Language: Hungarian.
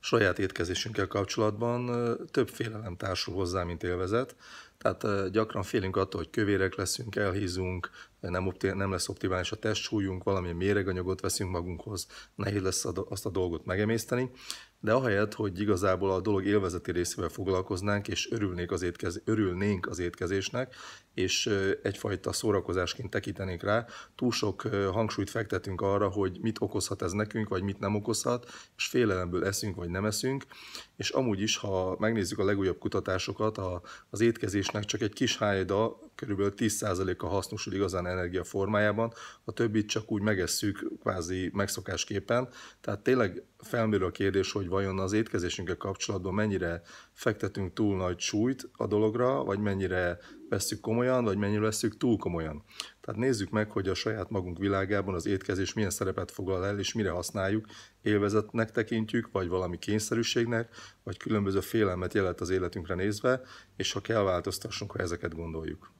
saját étkezésünkkel kapcsolatban több félelem társul hozzá, mint élvezet. Tehát gyakran félünk attól, hogy kövérek leszünk, elhízunk, nem, opti- nem lesz optimális a testsúlyunk, valamilyen méreganyagot veszünk magunkhoz, nehéz lesz azt a dolgot megemészteni, de ahelyett, hogy igazából a dolog élvezeti részével foglalkoznánk, és örülnék az étkez- örülnénk az étkezésnek, és egyfajta szórakozásként tekintenénk rá, túl sok hangsúlyt fektetünk arra, hogy mit okozhat ez nekünk, vagy mit nem okozhat, és félelemből eszünk, vagy nem eszünk, és amúgy is, ha megnézzük a legújabb kutatásokat, a, az étkezés Krisztusnak csak egy kis hájda körülbelül 10%-a hasznosul igazán energia formájában, a többit csak úgy megesszük kvázi megszokásképpen. Tehát tényleg felmerül a kérdés, hogy vajon az étkezésünkkel kapcsolatban mennyire fektetünk túl nagy súlyt a dologra, vagy mennyire veszük komolyan, vagy mennyire veszük túl komolyan. Tehát nézzük meg, hogy a saját magunk világában az étkezés milyen szerepet foglal el, és mire használjuk, élvezetnek tekintjük, vagy valami kényszerűségnek, vagy különböző félelmet jelent az életünkre nézve, és ha kell, változtassunk, ha ezeket gondoljuk.